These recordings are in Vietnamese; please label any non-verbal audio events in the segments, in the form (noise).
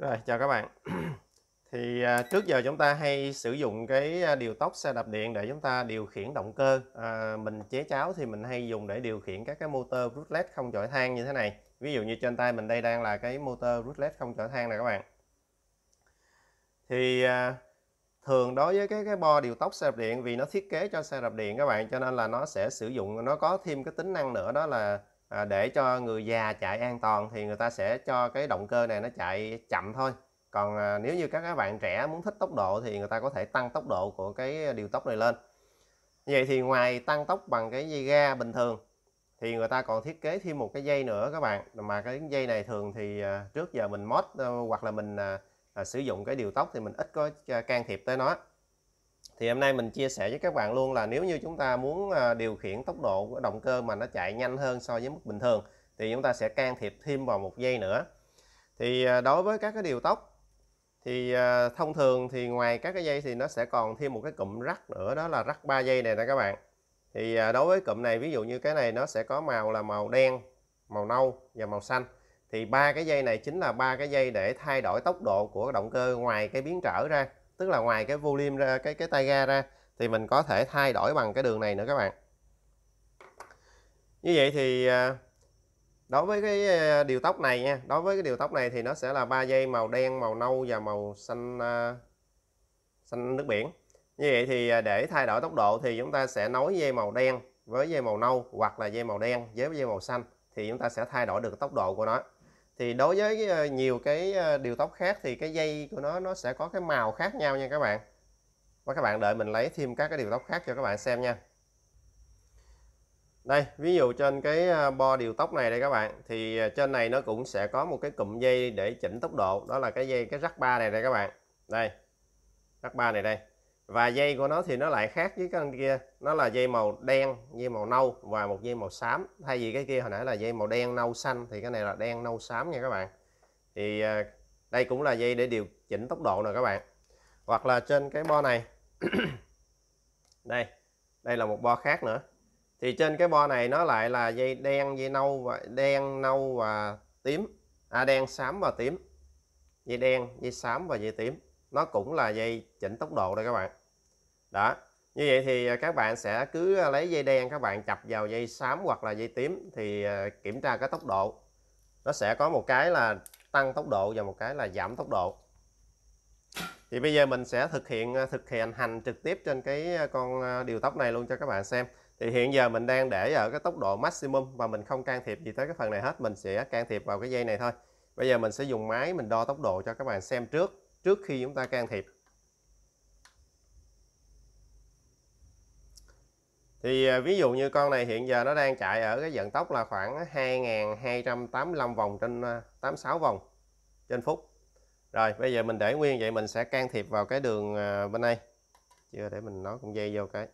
Rồi chào các bạn (clears throat) Thì à, trước giờ chúng ta hay sử dụng cái à, điều tốc xe đạp điện để chúng ta điều khiển động cơ à, Mình chế cháo thì mình hay dùng để điều khiển các cái motor rút không chổi than như thế này Ví dụ như trên tay mình đây đang là cái motor rút không chổi than này các bạn Thì à, thường đối với cái cái bo điều tốc xe đạp điện vì nó thiết kế cho xe đạp điện các bạn cho nên là nó sẽ sử dụng nó có thêm cái tính năng nữa đó là à, để cho người già chạy an toàn thì người ta sẽ cho cái động cơ này nó chạy chậm thôi còn à, nếu như các bạn trẻ muốn thích tốc độ thì người ta có thể tăng tốc độ của cái điều tốc này lên vậy thì ngoài tăng tốc bằng cái dây ga bình thường thì người ta còn thiết kế thêm một cái dây nữa các bạn mà cái dây này thường thì à, trước giờ mình mod ờ, hoặc là mình à, à, sử dụng cái điều tốc thì mình ít có à, can thiệp tới nó thì hôm nay mình chia sẻ với các bạn luôn là nếu như chúng ta muốn à, điều khiển tốc độ của động cơ mà nó chạy nhanh hơn so với mức bình thường thì chúng ta sẽ can thiệp thêm vào một giây nữa thì à, đối với các cái điều tốc thì à, thông thường thì ngoài các cái dây thì nó sẽ còn thêm một cái cụm rắc nữa đó là rắc 3 dây này nè các bạn thì đối với cụm này ví dụ như cái này nó sẽ có màu là màu đen màu nâu và màu xanh thì ba cái dây này chính là ba cái dây để thay đổi tốc độ của động cơ ngoài cái biến trở ra tức là ngoài cái volume ra cái cái tay ga ra thì mình có thể thay đổi bằng cái đường này nữa các bạn như vậy thì à, đối với cái à, điều tóc này nha đối với cái điều tóc này thì nó sẽ là ba dây màu đen màu nâu và màu xanh à, xanh nước biển như vậy thì để thay đổi tốc độ thì chúng ta sẽ nối dây màu đen với dây màu nâu hoặc là dây màu đen với dây màu xanh thì chúng ta sẽ thay đổi được tốc độ của nó thì đối với ờ, nhiều cái ờ, điều tóc khác thì cái dây của nó nó sẽ có cái màu khác nhau nha các bạn và các bạn đợi mình lấy thêm các cái điều tóc khác cho các bạn xem nha đây ví dụ trên cái ờ, bo điều tóc này đây các bạn thì trên này nó cũng sẽ có một cái cụm dây để chỉnh tốc độ đó là cái dây cái rắc ba này đây các bạn đây rắc ba này đây và dây của nó thì nó lại khác với cái kia nó là dây màu đen dây màu nâu và một dây màu xám thay vì cái kia hồi nãy là dây màu đen nâu xanh thì cái này là đen nâu xám nha các bạn thì à, đây cũng là dây để điều chỉnh tốc độ nè các bạn hoặc là trên cái bo này (coughs) đây đây là một bo khác nữa thì trên cái bo này nó lại là dây đen dây nâu và đen nâu và tím à đen xám và tím dây đen dây xám và dây tím nó cũng là dây chỉnh tốc độ đây các bạn đó như vậy thì à, các bạn sẽ cứ à, lấy dây đen các bạn chập vào dây xám hoặc là dây tím thì à, kiểm tra cái tốc độ nó sẽ có một cái là tăng tốc độ và một cái là giảm tốc độ thì bây giờ mình sẽ thực hiện thực hiện hành trực tiếp trên cái con điều tốc này luôn cho các bạn xem thì hiện giờ mình đang để ở cái tốc độ maximum và mình không can thiệp gì tới cái phần này hết mình sẽ can thiệp vào cái dây này thôi bây giờ mình sẽ dùng máy mình đo tốc độ cho các bạn xem trước trước khi chúng ta can thiệp thì à, ví dụ như con này hiện giờ nó đang chạy ở cái vận tốc là khoảng 2.285 vòng trên 86 à, vòng trên phút rồi bây giờ mình để nguyên vậy mình sẽ can thiệp vào cái đường à, bên đây chưa để mình nó cũng dây vô cái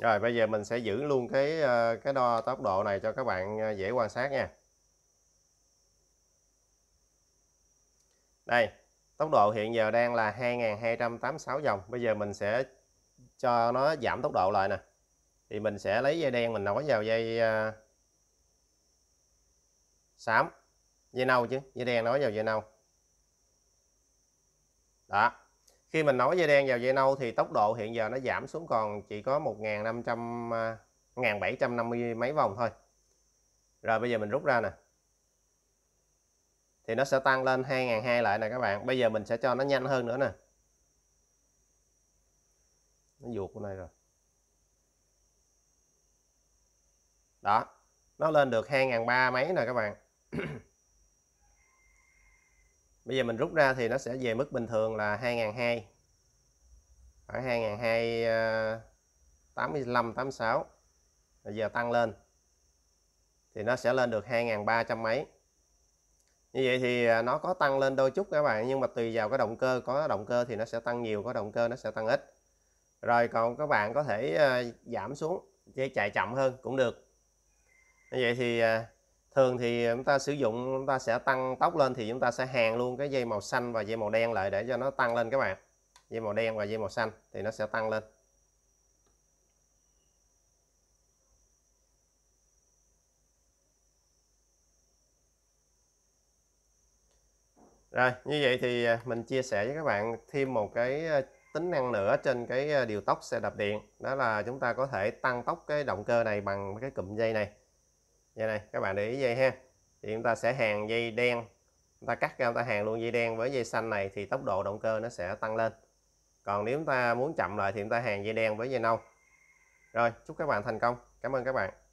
Rồi bây giờ mình sẽ giữ luôn cái ờ, cái đo tốc độ này cho các bạn ờ, dễ quan sát nha. Đây, tốc độ hiện giờ đang là 2286 vòng. Bây giờ mình sẽ cho nó giảm tốc độ lại nè. Thì mình sẽ lấy dây đen mình nối vào dây ờ, xám, dây nâu chứ, dây đen nối vào dây nâu. Đó, khi mình nối dây đen vào dây nâu thì tốc độ hiện giờ nó giảm xuống còn chỉ có 1.500 1.750 à, mấy vòng thôi rồi bây giờ mình rút ra nè thì nó sẽ tăng lên 2.200 lại nè các bạn bây giờ mình sẽ cho nó nhanh hơn nữa nè nó vụt của này rồi đó nó lên được 2.300 mấy nè các bạn (clears throat) bây giờ mình rút ra thì nó sẽ về mức bình thường là 2.200 khoảng 2285 86 Bây giờ tăng lên thì nó sẽ lên được 2300 mấy như vậy thì ờ, nó có tăng lên đôi chút các bạn nhưng mà tùy vào cái động cơ có động cơ thì nó sẽ tăng nhiều có động cơ nó sẽ tăng ít rồi còn các bạn có thể ờ, giảm xuống dây chạy chậm hơn cũng được như vậy thì ờ, thường thì chúng ta sử dụng chúng ta sẽ tăng tốc lên thì chúng ta sẽ hàng luôn cái dây màu xanh và dây màu đen lại để cho nó tăng lên các bạn dây màu đen và dây màu xanh thì nó sẽ tăng lên Rồi, như vậy thì à, mình chia sẻ với các bạn thêm một cái à, tính năng nữa trên cái à, điều tốc xe đạp điện. Đó là chúng ta có thể tăng tốc cái động cơ này bằng cái cụm dây này. Dây này, các bạn để ý dây ha. Thì chúng ta sẽ hàng dây đen. Chúng ta cắt ra, chúng ta hàng luôn dây đen với dây xanh này thì tốc độ động cơ nó sẽ tăng lên còn nếu chúng ta muốn chậm lại thì chúng ta hàng dây đen với dây nâu rồi chúc các bạn thành công cảm ơn các bạn